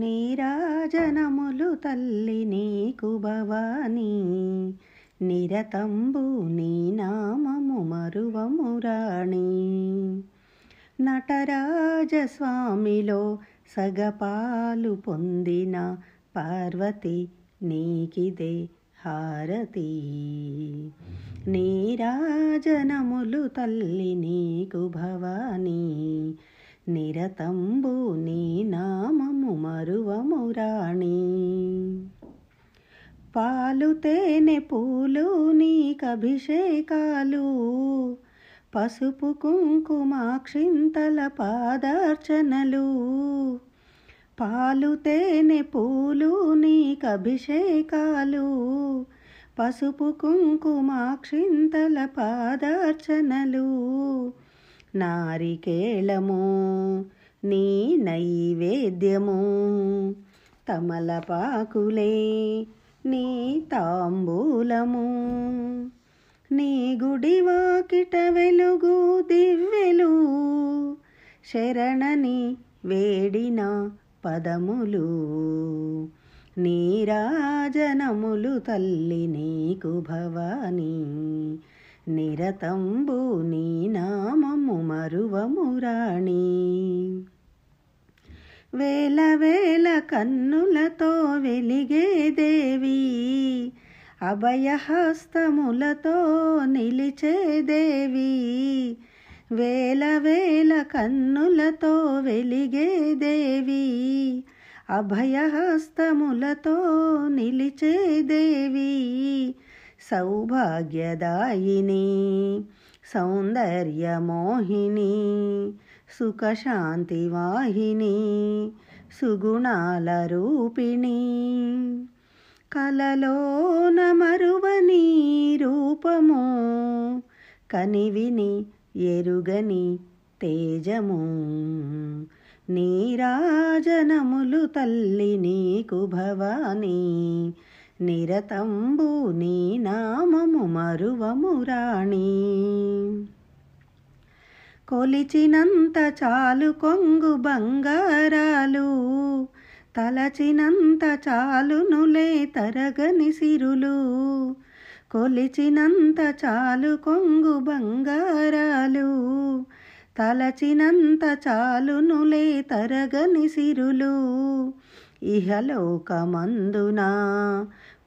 నీరాజనములు తల్లి నీకు భవానీ నిరతంబు నీ నామము మరువము రాణి నటరాజస్వామిలో సగపాలు పొందిన పార్వతి నీకిదే హారతి నీరాజనములు తల్లి నీకు భవానీ నిరతంబు నీ నామము మరువమురాణి పాలు తేనె పూలు నీకభిషేకాలు పసుపు కుంకుమాక్షింతల పాదార్చనలు పాలు తేనె పూలు నీకభిషేకాలు పసుపు కుంకుమాక్షింతల పాదార్చనలు నారికేళము నీ నైవేద్యము తమలపాకులే నీ తాంబూలము నీ గుడి వాకిట వెలుగు దివ్యలు శరణని వేడిన పదములు నీరాజనములు తల్లి నీకు భవానీ నిరతంబు నీ నామము మరువమురాణి వేల వేల కన్నులతో వెలిగే దేవి అభయహస్తములతో నిలిచే దేవి వేల వేల కన్నులతో వెలిగే దేవి అభయహస్తములతో నిలిచే దేవి సౌభాగ్యదాయిని సౌందర్యమోహిని సుఖశాంతివాహిని సుగుణాల రూపిణి కలలో నమరువని రూపము కనివిని ఎరుగని తేజము నీరాజనములు తల్లి నీకు భవానీ నిరతంబు నీ నామము మరువము రాణి కొలిచినంత చాలు కొంగు బంగారాలు తలచినంత చాలునులే తరగని సిరులు కొలిచినంత చాలు కొంగు బంగారాలు తలచినంత చాలునులే తరగని సిరులు ఇహలోకమందున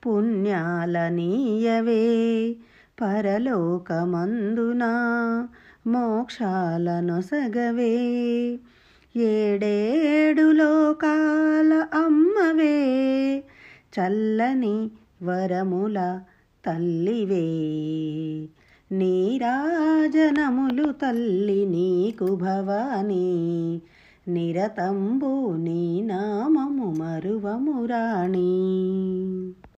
పుణ్యాలనీయవే పరలోకమందున మోక్షాలనొసగవే ఏడేడు లోకాల అమ్మవే చల్లని వరముల తల్లివే నీరాజనములు తల్లి నీకు భవానీ నిరతంబు నీ నామము మరువము రాణి